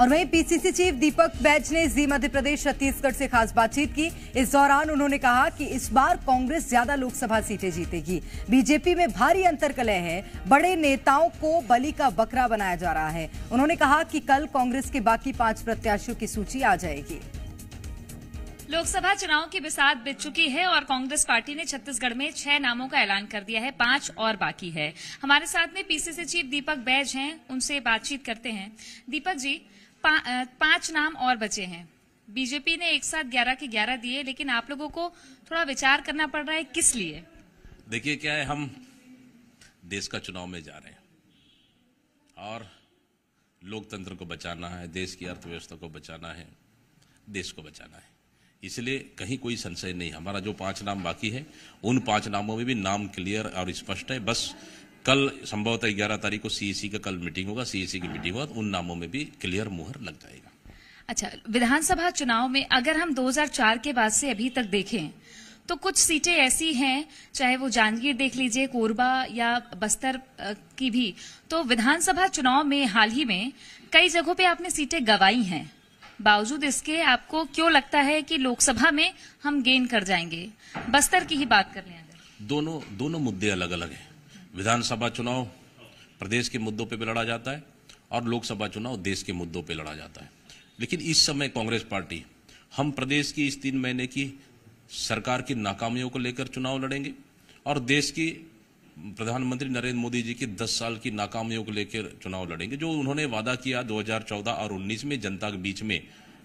और वहीं PCC chief दीपक बैज ने जी मध्य प्रदेश छत्तीसगढ़ से खास बातचीत की इस दौरान उन्होंने कहा कि इस बार कांग्रेस ज्यादा लोकसभा सीटें जीतेगी बीजेपी में भारी अंतर कलह है बड़े नेताओं को बलि का बकरा बनाया जा रहा है उन्होंने कहा कि कल कांग्रेस के बाकी पांच प्रत्याशियों की सूची आ जाएगी लोकसभा चुनाव की बिसात बिज चुकी है और कांग्रेस पार्टी ने छत्तीसगढ़ में छह नामों का ऐलान कर दिया है पांच और बाकी है हमारे साथ में पीसीसी चीफ दीपक बैज हैं उनसे बातचीत करते हैं दीपक जी पा, पांच नाम और बचे हैं बीजेपी ने एक साथ ग्यारह के ग्यारह दिए लेकिन आप लोगों को थोड़ा विचार करना पड़ रहा है किस लिए देखिए क्या है हम देश का चुनाव में जा रहे हैं और लोकतंत्र को बचाना है देश की अर्थव्यवस्था को बचाना है देश को बचाना है इसलिए कहीं कोई संशय नहीं हमारा जो पांच नाम बाकी है उन पांच नामों में भी नाम क्लियर और स्पष्ट है बस कल संभवतः ग्यारह तारीख को सीईसी e का कल मीटिंग होगा सीईसी e की मीटिंग होगा तो उन नामों में भी क्लियर मुहर लग जाएगा अच्छा विधानसभा चुनाव में अगर हम 2004 के बाद से अभी तक देखें तो कुछ सीटें ऐसी हैं चाहे वो जांजगीर देख लीजिए कोरबा या बस्तर की भी तो विधानसभा चुनाव में हाल ही में कई जगहों पे आपने सीटें गवाई हैं बावजूद इसके आपको क्यों लगता है कि लोकसभा में हम गेन कर जाएंगे बस्तर की ही बात कर लें अगर दोनों दोनों मुद्दे अलग अलग हैं विधानसभा चुनाव प्रदेश के मुद्दों पे भी लड़ा जाता है और लोकसभा चुनाव देश के मुद्दों पे लड़ा जाता है लेकिन इस समय कांग्रेस पार्टी हम प्रदेश की इस तीन महीने की सरकार की नाकामियों को लेकर चुनाव लड़ेंगे और देश की प्रधानमंत्री नरेंद्र मोदी जी की 10 साल की नाकामियों को लेकर चुनाव लड़ेंगे जो उन्होंने वादा किया 2014 और 19 में जनता के बीच में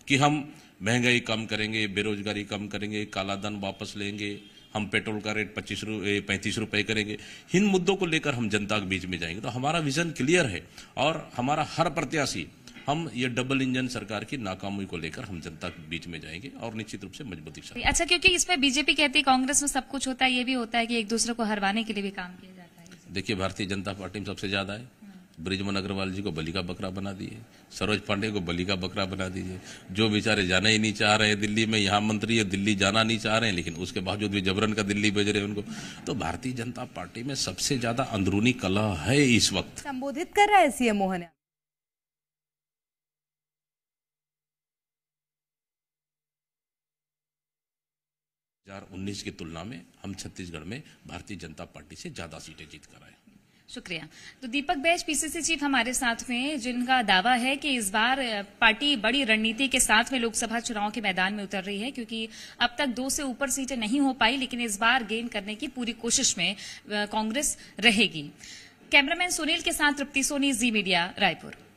कि हम महंगाई कम करेंगे बेरोजगारी कम करेंगे कालाधन वापस लेंगे हम पेट्रोल का रेट पच्चीस रुपये पैंतीस रुपये करेंगे इन मुद्दों को लेकर हम जनता के बीच में जाएंगे तो हमारा विजन क्लियर है और हमारा हर प्रत्याशी हम ये डबल इंजन सरकार की नाकामी को लेकर हम जनता के बीच में जाएंगे और निश्चित रूप से मजबूती से अच्छा क्योंकि इसमें बीजेपी कहती है कांग्रेस में सब कुछ होता है ये भी होता है कि एक दूसरे को हरवाने के लिए भी काम किया जाता है देखिए भारतीय जनता पार्टी में सबसे ज्यादा है ब्रिजमन अग्रवाल जी को बलि का बकरा बना दिए सरोज पांडे को बलि का बकरा बना दीजिए जो बेचारे जाना ही नहीं चाह रहे हैं दिल्ली में यहाँ मंत्री है दिल्ली जाना नहीं चाह रहे हैं लेकिन उसके बावजूद भी जबरन का दिल्ली भेज रहे हैं उनको तो भारतीय जनता पार्टी में सबसे ज्यादा अंदरूनी कला है इस वक्त संबोधित कर रहा है सीएम मोहन हजार उन्नीस की तुलना में हम छत्तीसगढ़ में भारतीय जनता पार्टी से ज्यादा सीटें जीत कर आए शुक्रिया तो दीपक बैज पीसीसी चीफ हमारे साथ में जिनका दावा है कि इस बार पार्टी बड़ी रणनीति के साथ में लोकसभा चुनाव के मैदान में उतर रही है क्योंकि अब तक दो से ऊपर सीटें नहीं हो पाई लेकिन इस बार गेन करने की पूरी कोशिश में कांग्रेस रहेगी कैमरामैन सुनील के साथ तृप्ति सोनी जी मीडिया रायपुर